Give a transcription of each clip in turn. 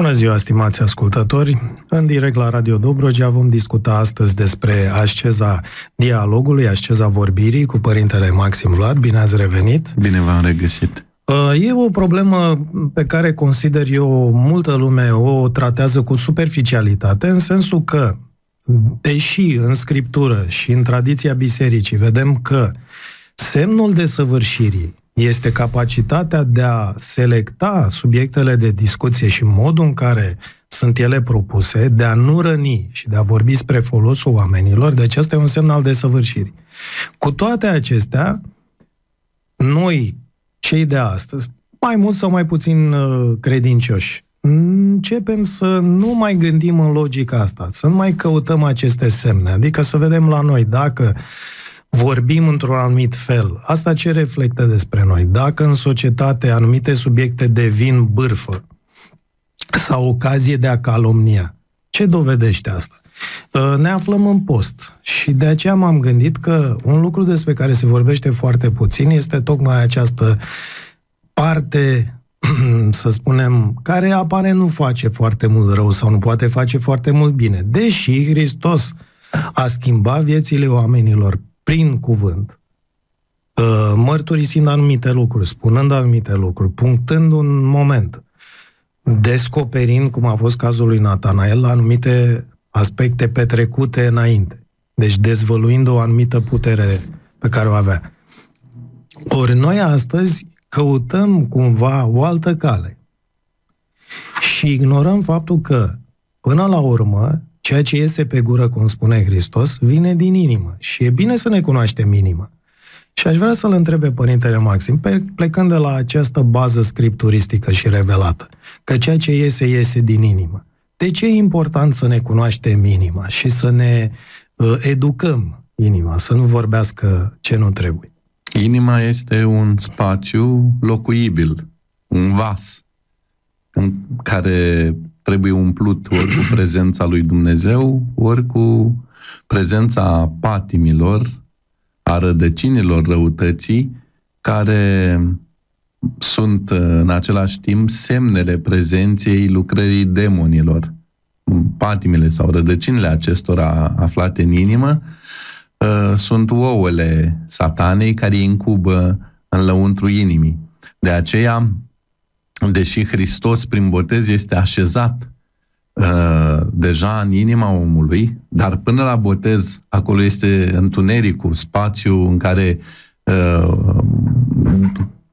Bună ziua, stimați ascultători! În direct la Radio Dobrogea vom discuta astăzi despre asceza dialogului, asceza vorbirii cu părintele Maxim Vlad. Bine ați revenit! Bine v-am regăsit! Uh, e o problemă pe care consider eu multă lume o tratează cu superficialitate, în sensul că, deși în scriptură și în tradiția bisericii vedem că semnul desăvârșirii este capacitatea de a selecta subiectele de discuție și modul în care sunt ele propuse, de a nu răni și de a vorbi spre folosul oamenilor, deci asta e un semnal de desăvârșirii. Cu toate acestea, noi, cei de astăzi, mai mult sau mai puțin uh, credincioși, începem să nu mai gândim în logica asta, să nu mai căutăm aceste semne, adică să vedem la noi dacă uh, vorbim într-un anumit fel. Asta ce reflectă despre noi? Dacă în societate anumite subiecte devin bârfă sau ocazie de a calomnia, ce dovedește asta? Ă, ne aflăm în post și de aceea m-am gândit că un lucru despre care se vorbește foarte puțin este tocmai această parte, să spunem, care apare nu face foarte mult rău sau nu poate face foarte mult bine. Deși Hristos a schimbat viețile oamenilor prin cuvânt, uh, mărturisind anumite lucruri, spunând anumite lucruri, punctând un moment, descoperind, cum a fost cazul lui Natanael, anumite aspecte petrecute înainte. Deci dezvăluind o anumită putere pe care o avea. Ori noi astăzi căutăm cumva o altă cale. Și ignorăm faptul că, până la urmă, Ceea ce iese pe gură, cum spune Hristos, vine din inimă. Și e bine să ne cunoaștem inima. Și aș vrea să-l întrebe Părintele Maxim, plecând de la această bază scripturistică și revelată, că ceea ce iese, iese din inimă. De ce e important să ne cunoaștem inima și să ne uh, educăm inima, să nu vorbească ce nu trebuie? Inima este un spațiu locuibil, un vas, în care trebuie umplut ori cu prezența lui Dumnezeu, ori cu prezența patimilor, a rădăcinilor răutății, care sunt în același timp semnele prezenței lucrării demonilor. Patimile sau rădăcinile acestora aflate în inimă ă, sunt ouăle satanei care incubă în lăuntru inimii. De aceea, deși Hristos prin botez este așezat uh, deja în inima omului, dar până la botez acolo este întunericul, spațiu în care uh,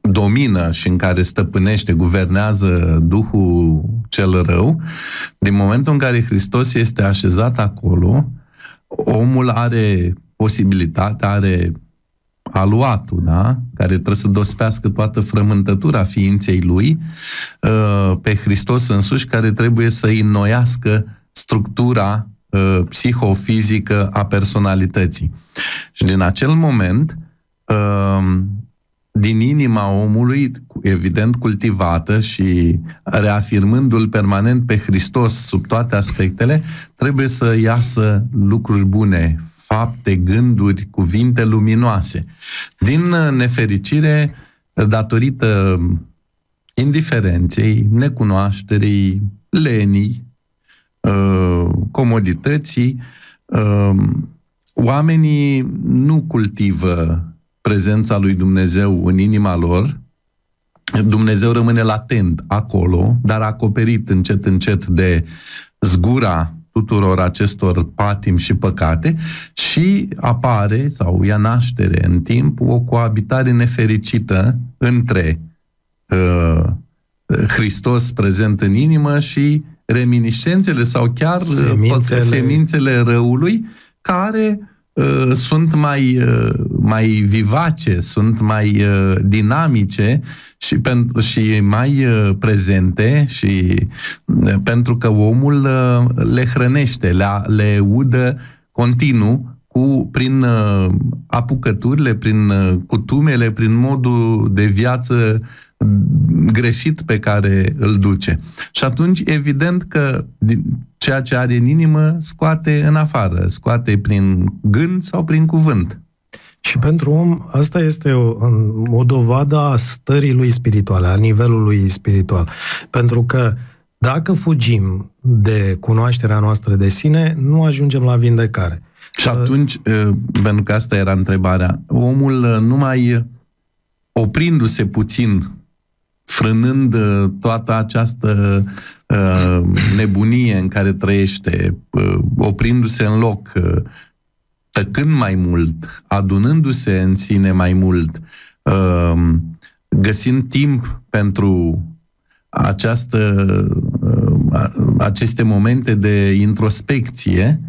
domină și în care stăpânește, guvernează Duhul cel rău, din momentul în care Hristos este așezat acolo, omul are posibilitatea, are aluatul, da? care trebuie să dospească toată frământătura ființei lui uh, pe Hristos însuși, care trebuie să înnoiască structura uh, psihofizică a personalității. Și din acel moment, uh, din inima omului, evident cultivată și reafirmându-l permanent pe Hristos sub toate aspectele, trebuie să iasă lucruri bune, fapte, gânduri, cuvinte luminoase. Din uh, nefericire, datorită indiferenței, necunoașterii, lenii, uh, comodității, um, oamenii nu cultivă prezența lui Dumnezeu în inima lor, Dumnezeu rămâne latent acolo, dar acoperit încet, încet de zgura tuturor acestor patim și păcate și apare sau ia naștere în timp o coabitare nefericită între uh, Hristos prezent în inimă și reminiscențele sau chiar uh, semințele, păcă, semințele răului care Uh, sunt mai, uh, mai vivace, sunt mai uh, dinamice și, pentru, și mai prezente și pentru că omul le hrănește, le, le udă continuu cu, prin apucăturile, prin cutumele, prin modul de viață greșit pe care îl duce. Și atunci, evident că ceea ce are în inimă scoate în afară, scoate prin gând sau prin cuvânt. Și pentru om, asta este o, o dovadă a stării lui spirituale, a nivelului spiritual. Pentru că dacă fugim de cunoașterea noastră de sine, nu ajungem la vindecare. Și atunci, pentru că asta era întrebarea, omul numai oprindu-se puțin frânând uh, toată această uh, nebunie în care trăiește, uh, oprindu-se în loc, tăcând mai mult, adunându-se în sine mai mult, găsind timp pentru această, aceste momente de introspecție,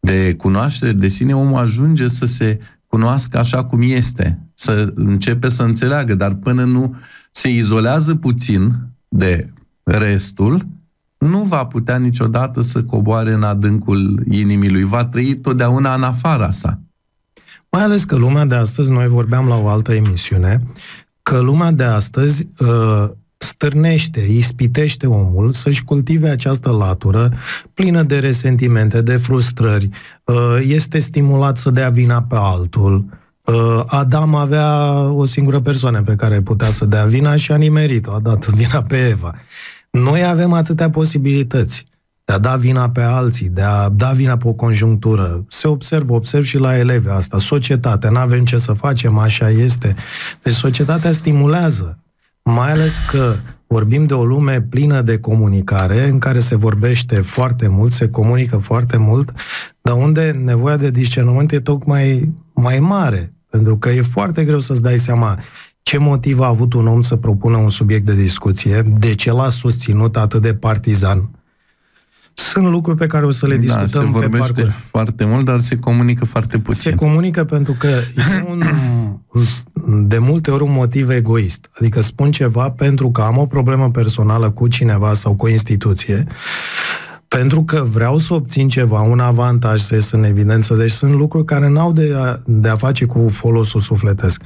de cunoaștere de sine, omul ajunge să se cunoască așa cum este, să începe să înțeleagă, dar până nu se izolează puțin de restul, nu va putea niciodată să coboare în adâncul inimii lui. Va trăi totdeauna în afara sa. Mai ales că lumea de astăzi, noi vorbeam la o altă emisiune, că lumea de astăzi uh, stârnește, ispitește omul să-și cultive această latură plină de resentimente, de frustrări, uh, este stimulat să dea vina pe altul, Uh, Adam avea o singură persoană pe care putea să dea vina și a nimerit-o, a dat vina pe Eva. Noi avem atâtea posibilități de a da vina pe alții, de a da vina pe o conjunctură. Se observă, observ și la eleve asta. Societatea, nu avem ce să facem, așa este. Deci societatea stimulează, mai ales că vorbim de o lume plină de comunicare, în care se vorbește foarte mult, se comunică foarte mult, dar unde nevoia de discernământ e tocmai mai mare. Pentru că e foarte greu să-ți dai seama ce motiv a avut un om să propună un subiect de discuție, de ce l-a susținut atât de partizan. Sunt lucruri pe care o să le da, discutăm da, se vorbește pe parcurs. foarte mult, dar se comunică foarte puțin. Se comunică pentru că e un, de multe ori un motiv egoist. Adică spun ceva pentru că am o problemă personală cu cineva sau cu o instituție pentru că vreau să obțin ceva, un avantaj, să ies în evidență. Deci sunt lucruri care n-au de a, de a face cu folosul sufletesc.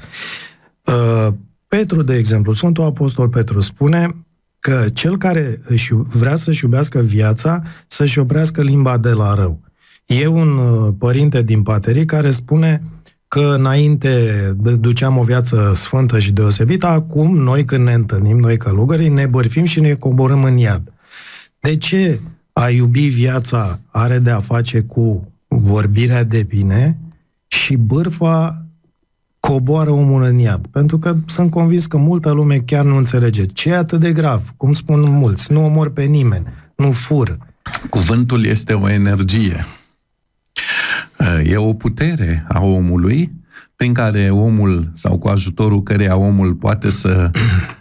Uh, Petru, de exemplu, Sfântul Apostol Petru spune că cel care își, vrea să-și iubească viața, să-și oprească limba de la rău. E un uh, părinte din Paterii care spune că înainte duceam o viață sfântă și deosebită, acum noi când ne întâlnim, noi călugării, ne bărfim și ne coborâm în iad. De ce a iubi viața are de a face cu vorbirea de bine și bârfa coboară omul în iad. Pentru că sunt convins că multă lume chiar nu înțelege ce e atât de grav, cum spun mulți, nu omor pe nimeni, nu fur. Cuvântul este o energie. E o putere a omului prin care omul sau cu ajutorul căreia omul poate să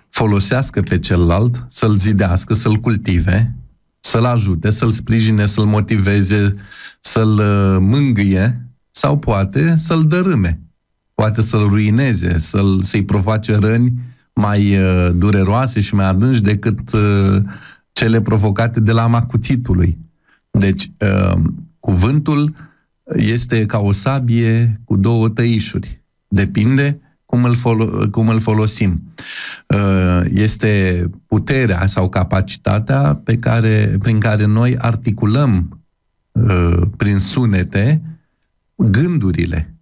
folosească pe celălalt, să-l zidească, să-l cultive, să-l ajute, să-l sprijine, să-l motiveze, să-l uh, mângâie sau poate să-l dărâme, poate să-l ruineze, să-l, să-i provoace răni mai uh, dureroase și mai adânci decât uh, cele provocate de la macuțitului. Deci, cuvântul este ca o sabie cu două tăișuri. Depinde cum îl, fol- cum îl folosim. Uh, este puterea sau capacitatea pe care, prin care noi articulăm uh, prin sunete gândurile.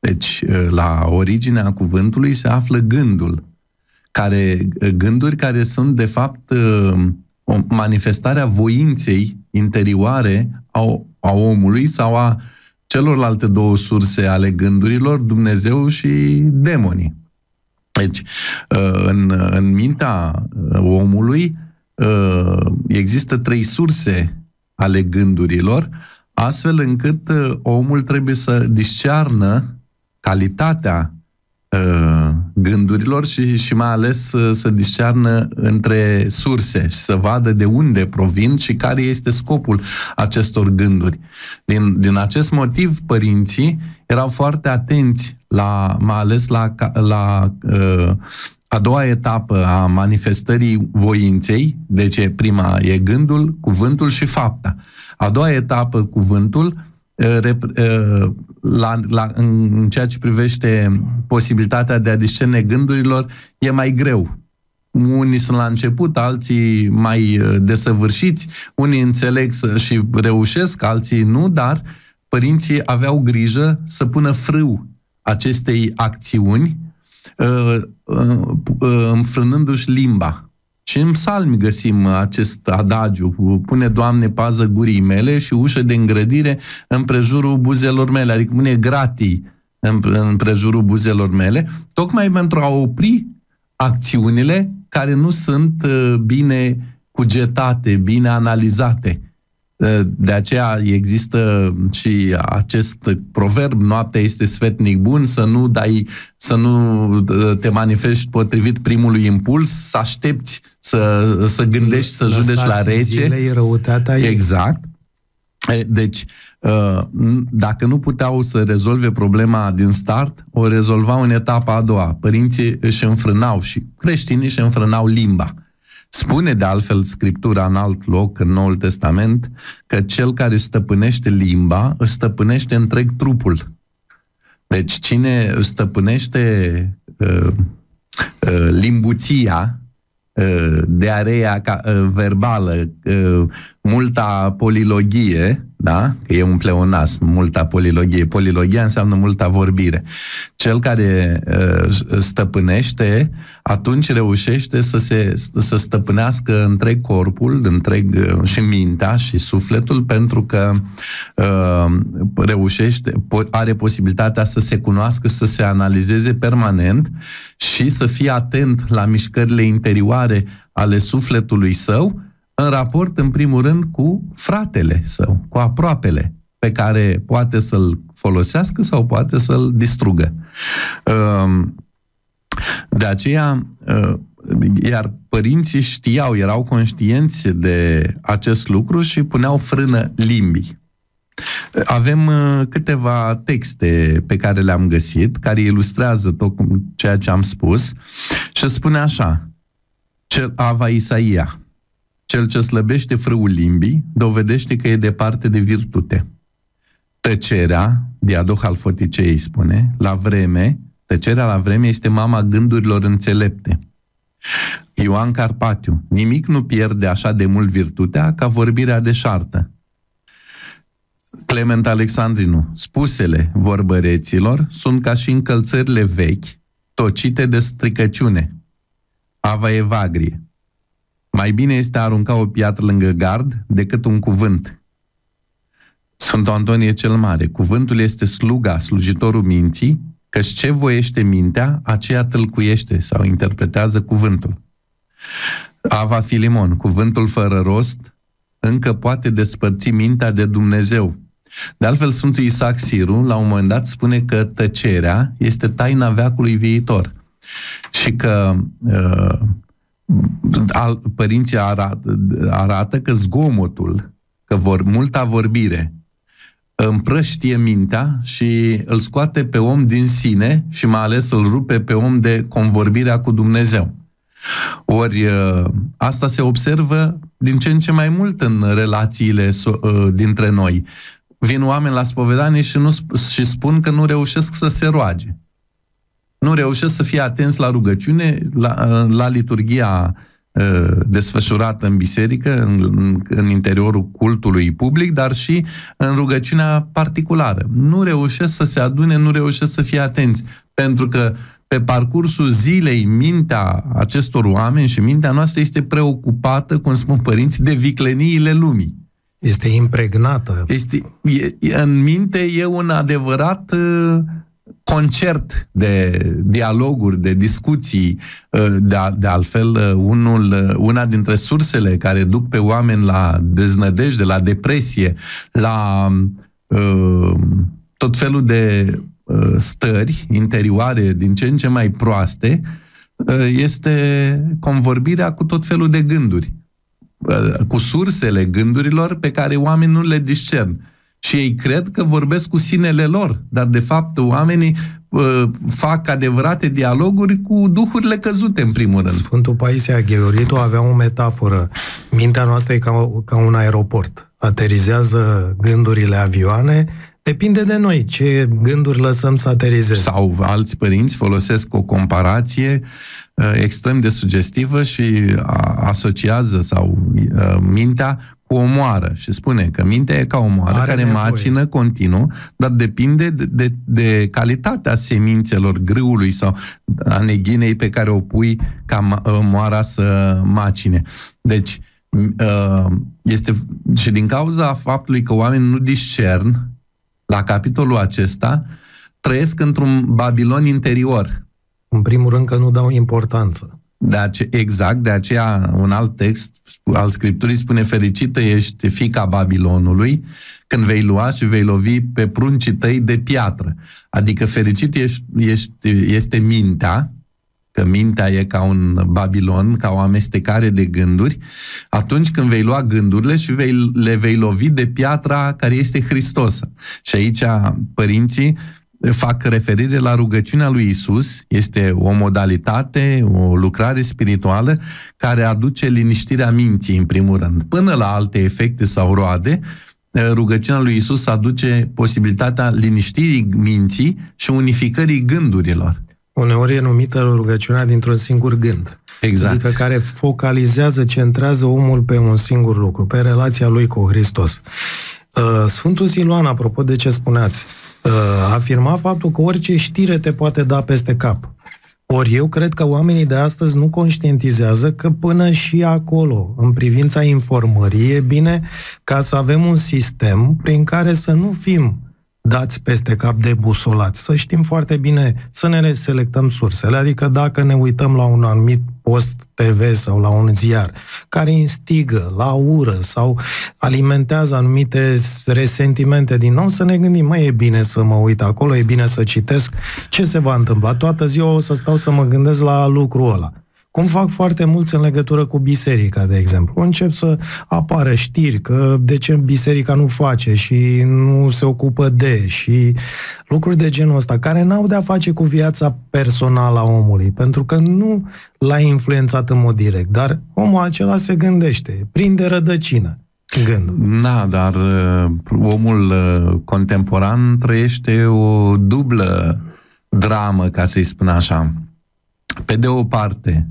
Deci, uh, la originea cuvântului se află gândul, care, gânduri care sunt, de fapt, manifestarea voinței interioare a, a omului sau a celorlalte două surse ale gândurilor, Dumnezeu și demonii. Deci, uh, în, în mintea uh, omului uh, există trei surse ale gândurilor, astfel încât omul trebuie să discearnă calitatea Uh, gândurilor și, și mai ales uh, să, discearnă între surse și să vadă de unde provin și care este scopul acestor gânduri. Din, din acest motiv, părinții erau foarte atenți, la, mai ales la, la uh, a doua etapă a manifestării voinței, deci prima e gândul, cuvântul și fapta. A doua etapă, cuvântul, Uh, uh, la, la, în ceea ce privește posibilitatea de a discerne gândurilor, e mai greu. Unii sunt la început, alții mai uh, desăvârșiți, unii înțeleg și reușesc, alții nu, dar părinții aveau grijă să pună frâu acestei acțiuni, înfrânându-și limba. Și în psalmi găsim acest adagiu, pune Doamne pază gurii mele și ușă de îngrădire în prejurul buzelor mele, adică pune gratii în, în prejurul buzelor mele, tocmai pentru a opri acțiunile care nu sunt uh, bine cugetate, bine analizate. Eh, de aceea există și acest proverb, noaptea este sfetnic bun, să nu dai, să nu eh, te manifesti potrivit primului impuls, să aștepți, să, să gândești, să judești la rece. Zilei, răutatea exact. Eh, deci, dacă nu puteau să rezolve problema din start, o rezolvau în etapa a doua. Părinții își înfrânau și creștinii își înfrânau limba. Spune de altfel Scriptura în alt loc, în Noul Testament, că cel care stăpânește limba, își stăpânește întreg trupul. Deci cine stăpânește uh, uh, limbuția, uh, dearea uh, verbală, uh, multa polilogie, da? E un pleonasm, multa polilogie. Polilogia înseamnă multa vorbire. Cel care uh, stăpânește, atunci reușește să se să stăpânească întreg corpul, întreg și mintea și sufletul, pentru că uh, reușește, are posibilitatea să se cunoască, să se analizeze permanent și să fie atent la mișcările interioare ale sufletului său, în raport, în primul rând, cu fratele său, cu aproapele, pe care poate să-l folosească sau poate să-l distrugă. Um, de aceea, uh, iar părinții știau, erau conștienți de acest lucru și puneau frână limbii. Avem uh, câteva texte pe care le-am găsit, care ilustrează tot ceea ce am spus și spune așa, Ava Isaia, cel ce slăbește frâul limbii dovedește că e departe de virtute. Tăcerea, diadoh al foticei spune, la vreme, tăcerea la vreme este mama gândurilor înțelepte. Ioan Carpatiu, nimic nu pierde așa de mult virtutea ca vorbirea deșartă. Clement Alexandrinu, spusele vorbăreților sunt ca și încălțările vechi, tocite de stricăciune. Ava Evagrie, mai bine este a arunca o piatră lângă gard decât un cuvânt. Sunt Antonie cel Mare, cuvântul este sluga, slujitorul minții, căci ce voiește mintea, aceea tâlcuiește sau interpretează cuvântul. Ava Filimon, cuvântul fără rost, încă poate despărți mintea de Dumnezeu. De altfel, Sfântul Isaac Siru, la un moment dat, spune că tăcerea este taina veacului viitor și că uh, al, părinții arată, arată că zgomotul, că vor multa vorbire, împrăștie mintea și îl scoate pe om din sine și mai ales îl rupe pe om de convorbirea cu Dumnezeu. Ori ă, asta se observă din ce în ce mai mult în relațiile ă, dintre noi. Vin oameni la spovedanie și, nu, și spun că nu reușesc să se roage nu reușesc să fie atenți la rugăciune, la, la liturgia ă, desfășurată în biserică, în, în interiorul cultului public, dar și în rugăciunea particulară. Nu reușesc să se adune, nu reușesc să fie atenți, pentru că pe parcursul zilei mintea acestor oameni și mintea noastră este preocupată, cum spun părinți, de vicleniile lumii. Este impregnată. Este, e, în minte e un adevărat uh, concert de dialoguri, de discuții, uh, de, de altfel uh, unul, uh, una dintre sursele care duc pe oameni la deznădejde, la depresie, la tot felul de stări interioare din ce în ce mai proaste, este convorbirea cu tot felul de gânduri, cu sursele gândurilor pe care oamenii nu le discern și ei cred că vorbesc cu sinele lor, dar de fapt oamenii uh, fac adevărate dialoguri cu duhurile căzute, în primul rând. Sfântul Paisia Gheoritu avea o metaforă. Mintea noastră e ca, ca un aeroport. Aterizează gândurile avioane, Depinde de noi ce gânduri lăsăm să aterizeze. Sau alți părinți folosesc o comparație uh, extrem de sugestivă și asociază sau uh, mintea cu o moară și spune că mintea e ca o moară Are care nevoie. macină continuu, dar depinde de, de, de calitatea semințelor grâului sau a neghinei pe care o pui ca moara să macine. Deci, ă, este și din cauza faptului că oamenii nu discern la capitolul acesta, trăiesc într-un Babilon interior. În primul rând că nu dau importanță. De ace- exact, de aceea un alt text al Scripturii spune fericită ești fica Babilonului când vei lua și vei lovi pe pruncii tăi de piatră. Adică fericit ești, ești, este mintea, că mintea e ca un Babilon, ca o amestecare de gânduri, atunci când vei lua gândurile și vei, le vei lovi de piatra care este Hristos. Și aici părinții fac referire la rugăciunea lui Isus. Este o modalitate, o lucrare spirituală care aduce liniștirea minții, în primul rând. Până la alte efecte sau roade, eh, rugăciunea lui Isus aduce posibilitatea liniștirii minții și unificării gândurilor. Uneori e numită rugăciunea dintr-un singur gând. Exact. Adică care focalizează, centrează omul pe un singur lucru, pe relația lui cu Hristos. Uh, Sfântul Siluan, apropo de ce spuneați, uh, afirma faptul că orice știre te poate da peste cap. Ori eu cred că oamenii de astăzi nu conștientizează că până și acolo, în privința informării, e bine ca să avem un sistem prin care să nu fim dați peste cap de busolați. Să știm foarte bine, să ne selectăm sursele, adică dacă ne uităm la un anumit post TV sau la un ziar care instigă la ură sau alimentează anumite resentimente din nou, să ne gândim, mai e bine să mă uit acolo, e bine să citesc ce se va întâmpla. Toată ziua o să stau să mă gândesc la lucrul ăla. Cum fac foarte mulți în legătură cu biserica, de exemplu. Încep să apară știri că de ce biserica nu face și nu se ocupă de și lucruri de genul ăsta, care n-au de-a face cu viața personală a omului, pentru că nu l-a influențat în mod direct, dar omul acela se gândește, prinde rădăcină gând. Da, dar uh, omul uh, contemporan trăiește o dublă dramă, ca să-i spun așa. Pe de o parte,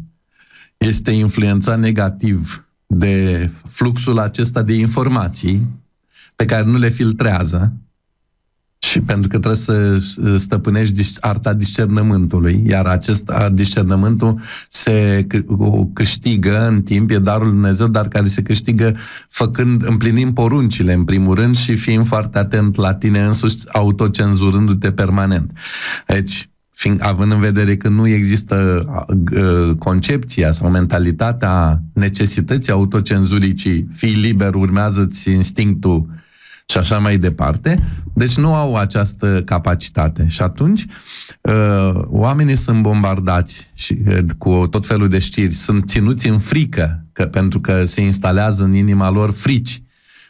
este influențat negativ de fluxul acesta de informații pe care nu le filtrează și pentru că trebuie să stăpânești arta discernământului, iar acest discernământul se câștigă în timp, e darul lui Dumnezeu, dar care se câștigă făcând, împlinim poruncile în primul rând și fiind foarte atent la tine însuși, autocenzurându-te permanent. Deci, fiind, având în vedere că nu există uh, concepția sau mentalitatea necesității autocenzuricii, fii liber, urmează-ți instinctul și așa mai departe, deci nu au această capacitate. Și atunci uh, oamenii sunt bombardați și, uh, cu tot felul de știri, sunt ținuți în frică, că, pentru că se instalează în inima lor frici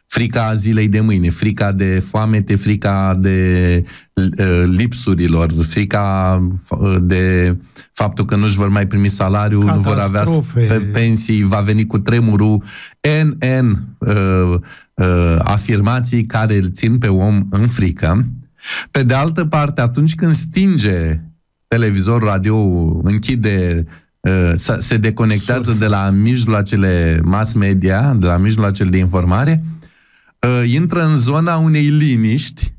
frica zilei de mâine, frica de foamete, frica de uh, lipsurilor, frica uh, de faptul că nu-și vor mai primi salariu, nu vor avea pensii, va veni cu tremurul, N, N uh, afirmații care îl țin pe om în frică. Pe de altă parte, atunci când stinge televizor, radio, închide se deconectează Surs. de la mijloacele mass media, de la mijloacele de informare, Uh, intră în zona unei liniști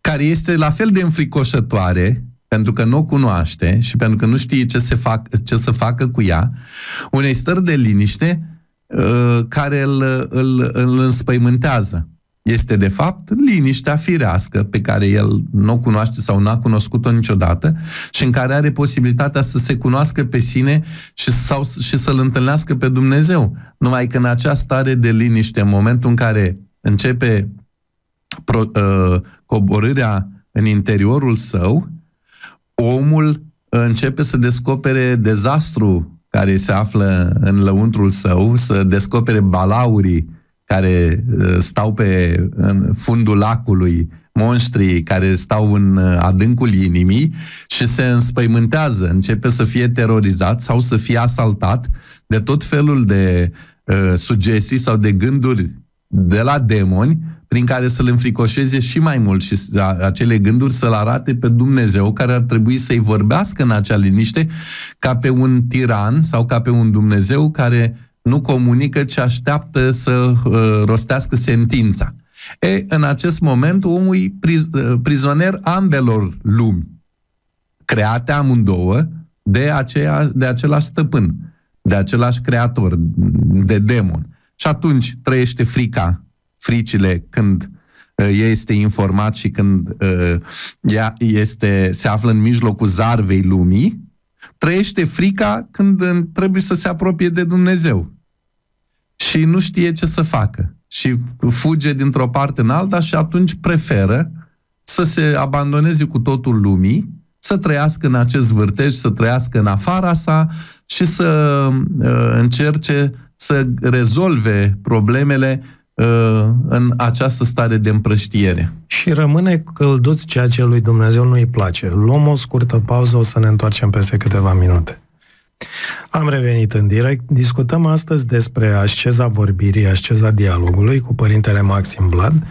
care este la fel de înfricoșătoare pentru că nu o cunoaște și pentru că nu știe ce, se fac, ce să facă cu ea, unei stări de liniște uh, care îl, îl, îl înspăimântează este de fapt liniștea firească pe care el nu o cunoaște sau n-a cunoscut-o niciodată și în care are posibilitatea să se cunoască pe sine și, sau, și să-L întâlnească pe Dumnezeu. Numai că în acea stare de liniște, în momentul în care începe pro, uh, coborârea în interiorul său, omul uh, începe să descopere dezastru care se află în lăuntrul său, să descopere balaurii care uh, stau pe în fundul lacului, monștrii care stau în uh, adâncul inimii și se înspăimântează, începe să fie terorizat sau să fie asaltat de tot felul de uh, sugestii sau de gânduri de la demoni prin care să-l înfricoșeze și mai mult și acele gânduri să-l arate pe Dumnezeu care ar trebui să-i vorbească în acea liniște ca pe un tiran sau ca pe un Dumnezeu care nu comunică, ci așteaptă să uh, rostească sentința. E, în acest moment, omul e uh, prizonier ambelor lumi, create amândouă de, aceea, de același stăpân, de același creator, de demon. Și atunci trăiește frica, fricile când uh, este informat și când ea este, se află în mijlocul zarvei lumii, trăiește frica când trebuie să se apropie de Dumnezeu și nu știe ce să facă și fuge dintr-o parte în alta și atunci preferă să se abandoneze cu totul lumii, să trăiască în acest vârtej, să trăiască în afara sa și să uh, încerce să rezolve problemele Uh, în această stare de împrăștiere. Și rămâne călduț ceea ce lui Dumnezeu nu i place. Luăm o scurtă pauză, o să ne întoarcem peste câteva minute. Am revenit în direct. Discutăm astăzi despre asceza vorbirii, asceza dialogului cu părintele Maxim Vlad.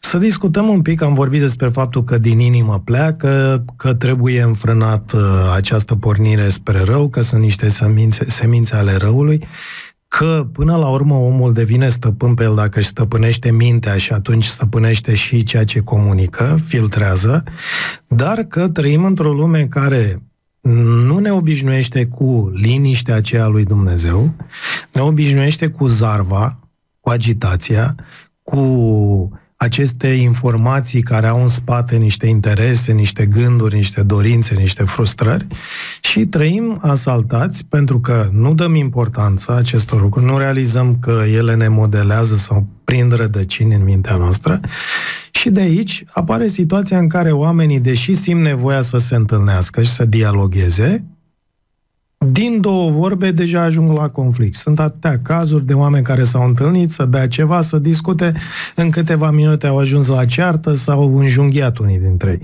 Să discutăm un pic, am vorbit despre faptul că din inimă pleacă, că trebuie înfrânat uh, această pornire spre rău, că sunt niște semințe, semințe ale răului că până la urmă omul devine stăpân pe el dacă își stăpânește mintea și atunci stăpânește și ceea ce comunică, filtrează, dar că trăim într-o lume care nu ne obișnuiește cu liniștea aceea lui Dumnezeu, ne obișnuiește cu zarva, cu agitația, cu aceste informații care au în spate niște interese, niște gânduri, niște dorințe, niște frustrări și trăim asaltați pentru că nu dăm importanță acestor lucruri, nu realizăm că ele ne modelează sau prind rădăcini în mintea noastră și de aici apare situația în care oamenii, deși simt nevoia să se întâlnească și să dialogueze, din două vorbe deja ajung la conflict. Sunt atâtea cazuri de oameni care s-au întâlnit să bea ceva, să discute, în câteva minute au ajuns la ceartă sau înjunghiat unii dintre ei.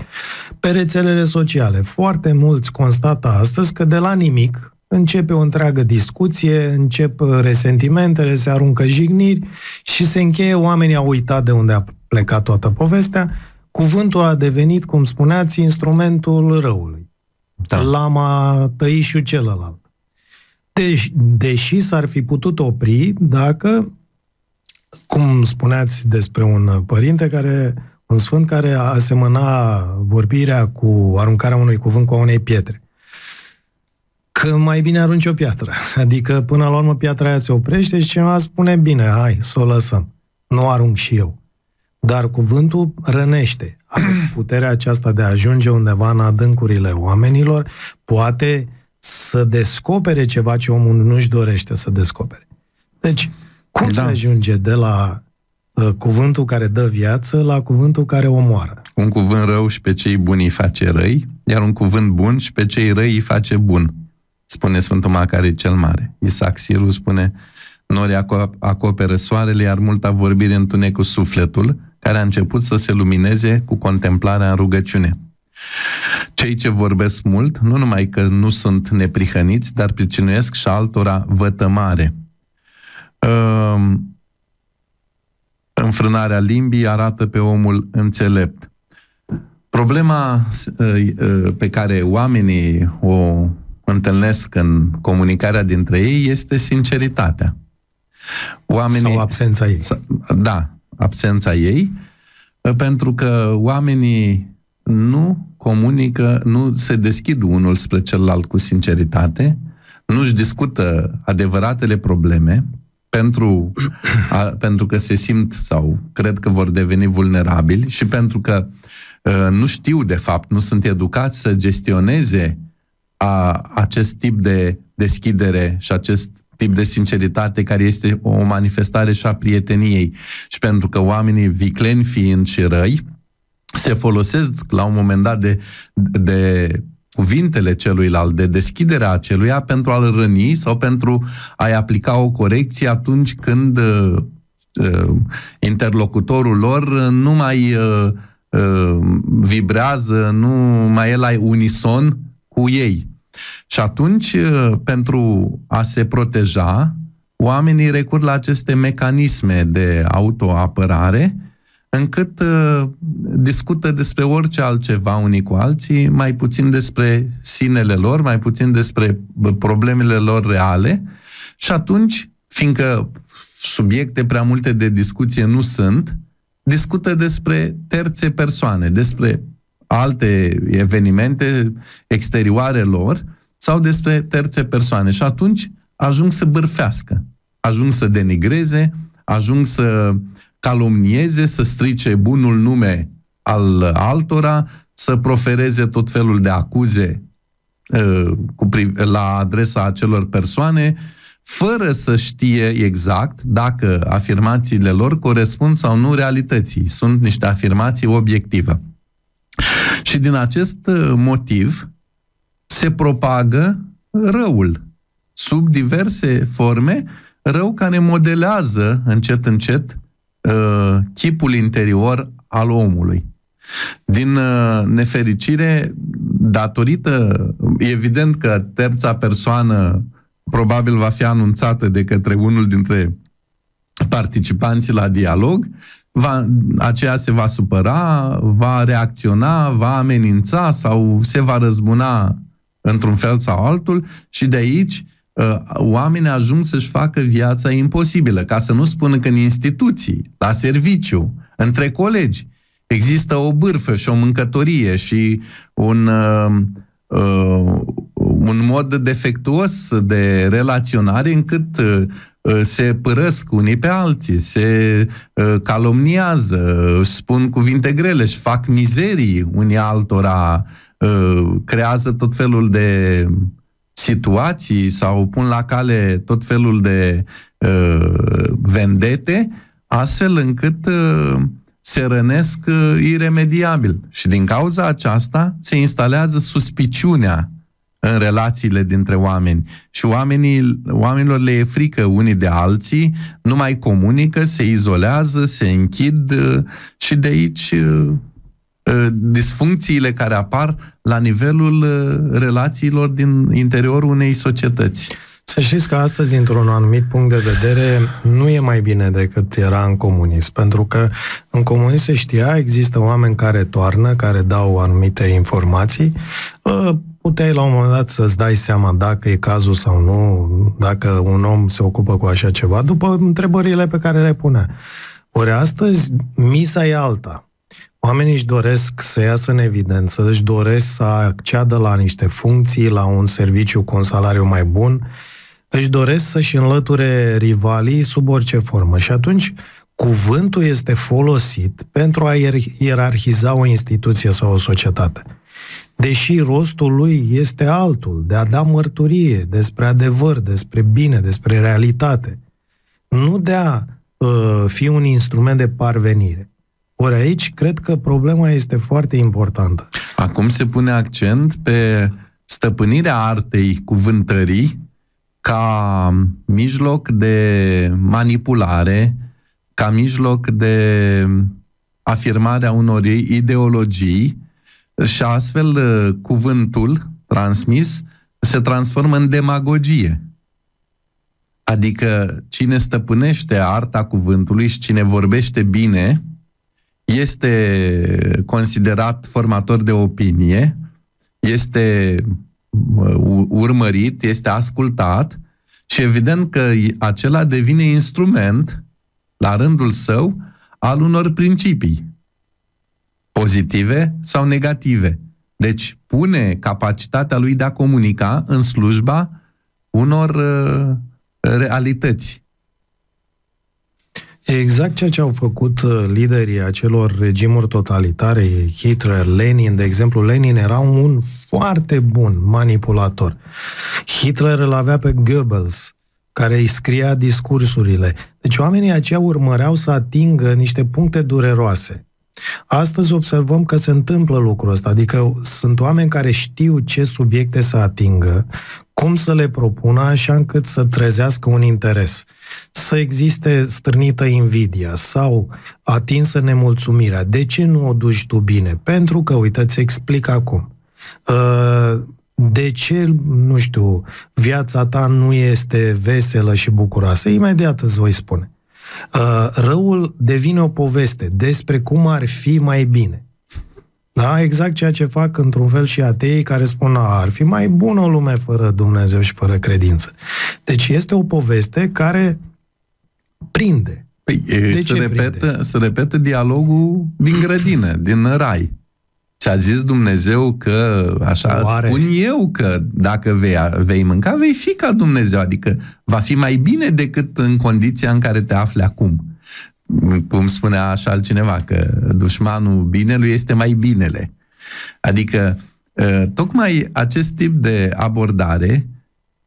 Pe rețelele sociale, foarte mulți constată astăzi că de la nimic începe o întreagă discuție, încep resentimentele, se aruncă jigniri și se încheie, oamenii au uitat de unde a plecat toată povestea, cuvântul a devenit, cum spuneați, instrumentul răului da. lama tăișul celălalt. Deși, deși s-ar fi putut opri dacă, cum spuneați despre un părinte care, un sfânt care asemăna vorbirea cu aruncarea unui cuvânt cu a unei pietre. Că mai bine arunci o piatră. Adică, până la urmă, piatra aia se oprește și cineva spune, bine, hai, să o lăsăm. Nu arunc și eu. Dar cuvântul rănește. Are puterea aceasta de a ajunge undeva în adâncurile oamenilor, poate să descopere ceva ce omul nu-și dorește să descopere. Deci, cum da. se ajunge de la uh, cuvântul care dă viață la cuvântul care omoară? Un cuvânt rău și pe cei buni îi face răi, iar un cuvânt bun și pe cei răi îi face bun. Spune Sfântul Macare cel Mare. Isaac Siru spune, nori acoperă soarele, iar multa vorbire întunecă sufletul, care a început să se lumineze cu contemplarea în rugăciune. Cei ce vorbesc mult, nu numai că nu sunt neprihăniți, dar pricinuiesc și altora vătămare. Ehm, înfrânarea limbii arată pe omul înțelept. Problema eh, eh, pe care oamenii o întâlnesc în comunicarea dintre ei este sinceritatea. Oamenii, Sau absența ei. Da, absența ei, uh, pentru că oamenii nu comunică, nu se deschid unul spre celălalt cu sinceritate, nu-și discută adevăratele probleme, pentru, a, pentru că se simt sau cred că vor deveni vulnerabili și pentru că uh, nu știu, de fapt, nu sunt educați să gestioneze a, acest tip de deschidere și acest tip de sinceritate care este o manifestare și a prieteniei. Și pentru că oamenii vicleni fiind și răi, se folosesc la un moment dat de, de cuvintele celuilalt, de deschiderea aceluia pentru a-l răni sau pentru a-i aplica o corecție atunci când uh, uh interlocutorul lor nu mai uh, uh, vibrează, nu mai e la unison cu ei. Și atunci, uh, pentru a se proteja, oamenii recurg la aceste mecanisme de autoapărare, încât uh, discută despre orice altceva unii cu alții, mai puțin despre sinele lor, mai puțin despre problemele lor reale și atunci, fiindcă subiecte prea multe de discuție nu sunt, discută despre terțe persoane, despre alte evenimente exterioare lor sau despre terțe persoane. Și atunci ajung să bârfească, ajung să denigreze, ajung să calomnieze, să strice bunul nume al altora, să profereze tot felul de acuze uh, la adresa acelor persoane, fără să știe exact dacă afirmațiile lor corespund sau nu realității. Sunt niște afirmații obiective. Și din acest uh, motiv se propagă răul sub diverse forme, rău care modelează încet încet uh, chipul interior al omului. Din uh, nefericire, datorită, evident că terța persoană probabil va fi anunțată de către unul dintre participanții la dialog, va, aceea se va supăra, va reacționa, va amenința sau se va răzbuna într-un fel sau altul și de aici uh, oamenii ajung să-și facă viața imposibilă, ca să nu spună că în instituții, la serviciu, între colegi, există o bârfă și o mâncătorie și un, uh, uh, un mod defectuos de relaționare încât uh, Uh, se părăsc unii pe alții, se uh, calomniază, spun cuvinte grele, își fac mizerii unii altora, uh, creează tot felul de situații sau pun la cale tot felul de vendete, astfel încât se rănesc iremediabil. Și din cauza aceasta se instalează suspiciunea în relațiile dintre oameni. Și oamenii, oamenilor le e frică unii de alții, nu mai comunică, se izolează, se închid uh, și de aici uh, uh, disfuncțiile care apar la nivelul relațiilor din interiorul unei societăți. Să știți că astăzi, într-un anumit punct de vedere, nu e mai bine decât era în comunism, pentru că în comunism se știa, există oameni care toarnă, care dau anumite informații, puteai la un moment dat să-ți dai seama dacă e cazul sau nu, dacă un om se ocupă cu așa ceva, după întrebările pe care le punea. Ori astăzi, misa e alta. Oamenii își doresc să iasă în evidență, își doresc să acceadă la niște funcții, la un serviciu cu un salariu mai bun, își doresc să-și înlăture rivalii sub orice formă. Și atunci, cuvântul este folosit pentru a ierarhiza o instituție sau o societate deși rostul lui este altul, de a da mărturie despre adevăr, despre bine, despre realitate, nu de a uh, fi un instrument de parvenire. Ori aici, cred că problema este foarte importantă. Acum se pune accent pe stăpânirea artei cuvântării ca mijloc de manipulare, ca mijloc de afirmarea unor ideologii și astfel, uh, cuvântul transmis se transformă în demagogie. Adică cine stăpânește arta cuvântului și cine vorbește bine este considerat formator de opinie, este uh, urmărit, este ascultat și evident că acela devine instrument, la rândul său, al unor principii pozitive sau negative. Deci pune capacitatea lui de a comunica în slujba unor uh, realități. Exact ceea ce au făcut uh, liderii acelor regimuri totalitare, Hitler, Lenin, de exemplu, Lenin era un foarte bun manipulator. Hitler îl avea pe Goebbels, care îi scria discursurile. Deci oamenii aceia urmăreau să atingă niște puncte dureroase. Astăzi observăm că se întâmplă lucrul ăsta, adică sunt oameni care știu ce subiecte să atingă, cum să le propună așa încât să trezească un interes, să existe strânită invidia sau atinsă nemulțumirea. De ce nu o duci tu bine? Pentru că, uite, ți explic acum. Ă, de ce, nu știu, viața ta nu este veselă și bucuroasă? Imediat îți voi spune. Uh, răul devine o poveste despre cum ar fi mai bine. Da, exact ceea ce fac într-un fel și ateii care spun ar fi mai bună o lume fără Dumnezeu și fără credință. Deci este o poveste care prinde. Păi, de se, repetă, prinde? se repetă dialogul din grădină, din rai ți-a zis Dumnezeu că, așa Oare? îți spun eu, că dacă vei, vei mânca, vei fi ca Dumnezeu, adică va fi mai bine decât în condiția în care te afli acum. Cum spunea așa altcineva, că dușmanul binelui este mai binele. Adică, ă, tocmai acest tip de abordare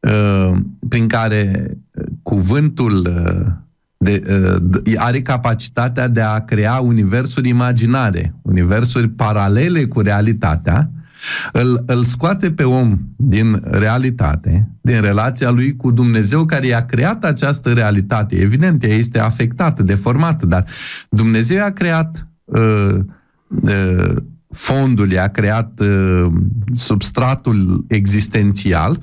ă, prin care ă, cuvântul de, uh, de, are capacitatea de a crea universuri imaginare, universuri paralele cu realitatea, îl, îl scoate pe om din realitate, din relația lui cu Dumnezeu care i-a creat această realitate. Evident, ea este afectată, deformată, dar Dumnezeu i-a creat uh, uh, fondul, i-a creat uh, substratul existențial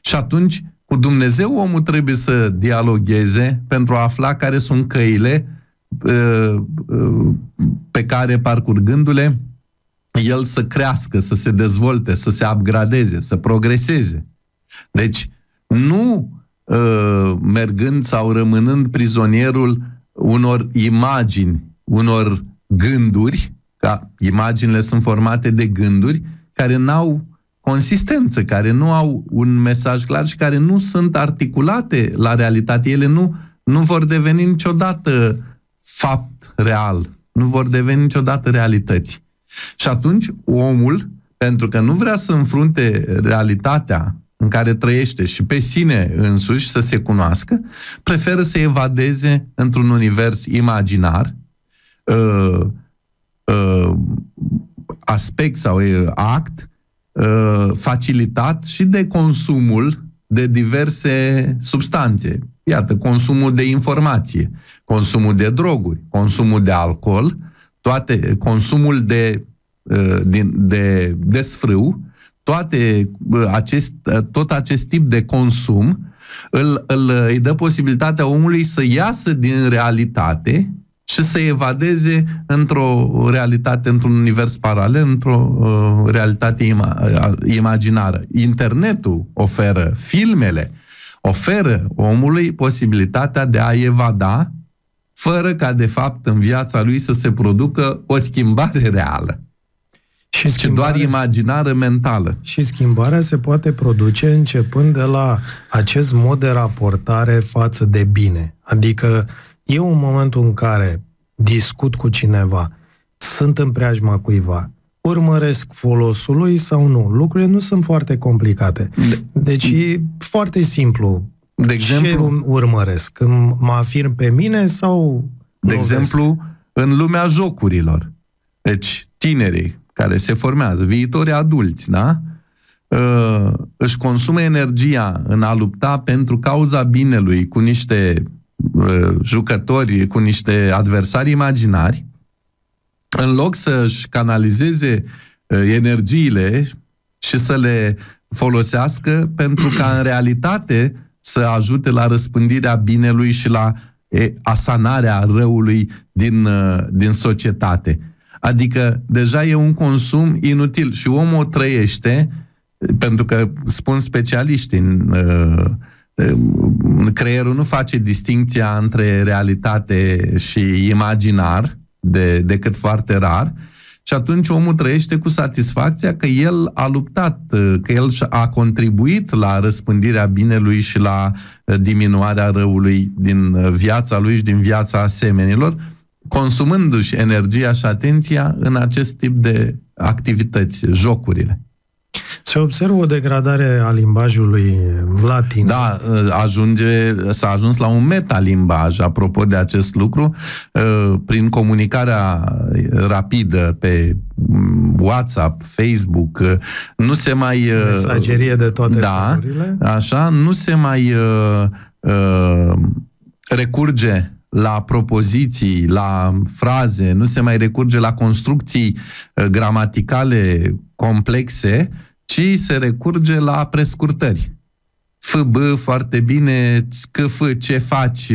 și atunci cu Dumnezeu omul trebuie să dialogueze pentru a afla care sunt căile uh, uh, pe care, parcurgându-le, el să crească, să se dezvolte, să se upgradeze, să progreseze. Deci, nu uh, mergând sau rămânând prizonierul unor imagini, unor gânduri, ca imaginile sunt formate de gânduri, care n-au consistență, care nu au un mesaj clar și care nu sunt articulate la realitate. Ele nu, nu vor deveni niciodată fapt real, nu vor deveni niciodată realități. Și atunci omul, pentru că nu vrea să înfrunte realitatea în care trăiește și pe sine însuși să se cunoască, preferă să evadeze într-un univers imaginar, uh, uh, aspect sau uh, act, Uh, facilitat și de consumul de diverse substanțe. Iată, consumul de informație, consumul de droguri, consumul de alcool, toate, consumul de, uh, de, de, de sfrâu, toate uh, acest, tot acest tip de consum îl, îl, îi dă posibilitatea omului să iasă din realitate și să evadeze într-o realitate, într-un univers paralel, într-o uh, realitate ima- uh, imaginară. Internetul oferă, filmele oferă omului posibilitatea de a evada fără ca, de fapt, în viața lui să se producă o schimbare reală. Și, schimbare, doar imaginară mentală. Și schimbarea se poate produce începând de la acest mod de raportare față de bine. Adică eu în momentul în care discut cu cineva, sunt în preajma cuiva, urmăresc folosul lui sau nu. Lucrurile nu sunt foarte complicate. Deci e foarte simplu. De exemplu, ce urmăresc? când mă afirm pe mine sau... De lovesc? exemplu, în lumea jocurilor. Deci, tinerii care se formează, viitori adulți, da? Ă, își consumă energia în a lupta pentru cauza binelui cu niște Uh, jucători cu niște adversari imaginari, în loc să-și canalizeze uh, energiile și să le folosească pentru ca în realitate să ajute la răspândirea binelui și la asanarea răului din, uh, din societate. Adică deja e un consum inutil și omul trăiește, pentru că spun specialiștii, creierul nu face distinția între realitate și imaginar, de, decât foarte rar, și atunci omul trăiește cu satisfacția că el a luptat, că el a contribuit la răspândirea binelui și la uh, diminuarea răului din uh, viața lui și din viața asemenilor, consumându-și energia și atenția în acest tip de activități, jocurile. Se observă o degradare a limbajului latin. Da, ajunge, s-a ajuns la un metalimbaj, apropo de acest lucru, ă, prin comunicarea rapidă pe mm, WhatsApp, Facebook, ă, nu se mai... Ă, Mesagerie de toate da, lucrurile. așa, nu se mai recurge la propoziții, la fraze, nu se mai recurge la construcții gramaticale complexe, ci se recurge la prescurtări. FB foarte bine, CF ce faci.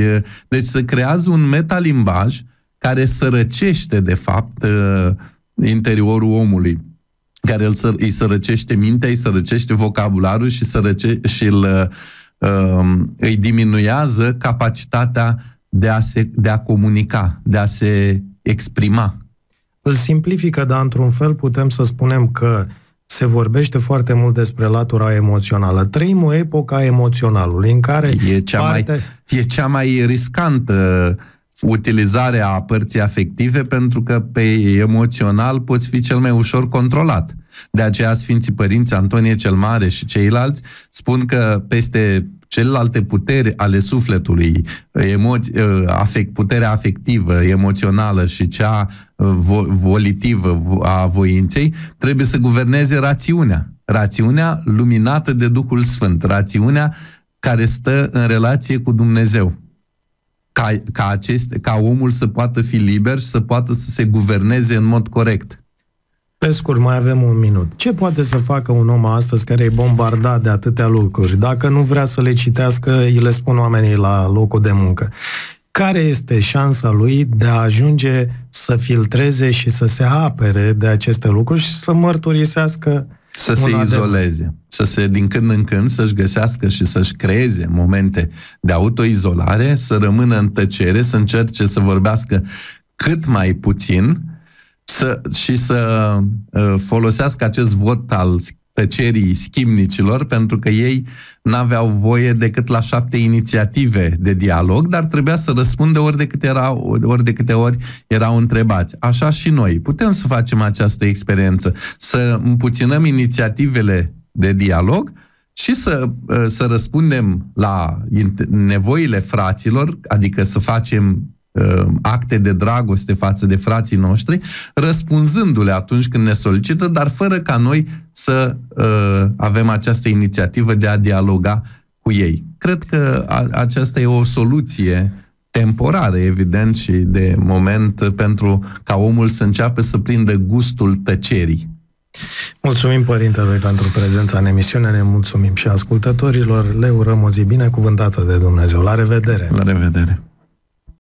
Deci să creează un metalimbaj care sărăcește, de fapt, uh, interiorul omului care îi sărăcește mintea, îi sărăcește vocabularul și, sărăce, și îl, uh, îi diminuează capacitatea de a, se, de a comunica, de a se exprima. Îl simplifică, dar într-un fel putem să spunem că uh, se vorbește foarte mult despre latura emoțională. Trăim o epocă a emoționalului în care e cea, parte... mai, e cea mai riscantă utilizare a părții afective pentru că pe emoțional poți fi cel mai ușor controlat. De aceea Sfinții Părinți Antonie cel Mare și ceilalți spun că peste celelalte puteri ale sufletului, uh, emoți, uh, afect, puterea afectivă, emoțională și cea uh, vo, volitivă a voinței, trebuie să guverneze rațiunea. Rațiunea luminată de Duhul Sfânt, rațiunea care stă în relație cu Dumnezeu. Ca, ca, acest, ca omul să poată fi liber și să poată să se guverneze în mod corect. Pe scurt, mai avem un minut. Ce poate să facă un om astăzi care e bombardat de atâtea lucruri? Dacă nu vrea să le citească, îi le spun oamenii la locul de muncă. Care este șansa lui de a ajunge să filtreze și să se apere de aceste lucruri și să mărturisească să se izoleze, de... să se din când în când să-și găsească și să-și creeze momente de autoizolare, să rămână în tăcere, să încerce să vorbească cât mai puțin, să, și să uh, folosească acest vot al tăcerii schimnicilor, pentru că ei n-aveau voie decât la șapte inițiative de dialog, dar trebuia să răspundă ori de, câte era, ori de câte ori erau întrebați. Așa și noi. Putem să facem această experiență, să împuținăm inițiativele de dialog și să, uh, să răspundem la nevoile fraților, adică să facem Ehm, acte de dragoste față de frații noștri, răspunzându-le atunci când ne solicită, dar fără ca noi să ehm, avem această inițiativă de a dialoga cu ei. Cred că aceasta e o soluție temporară, evident, și de moment pentru ca omul să înceapă să prindă gustul tăcerii. Mulțumim părintele, pentru prezența în emisiune, ne mulțumim și ascultătorilor, le urăm o zi binecuvântată de Dumnezeu. La revedere! La revedere!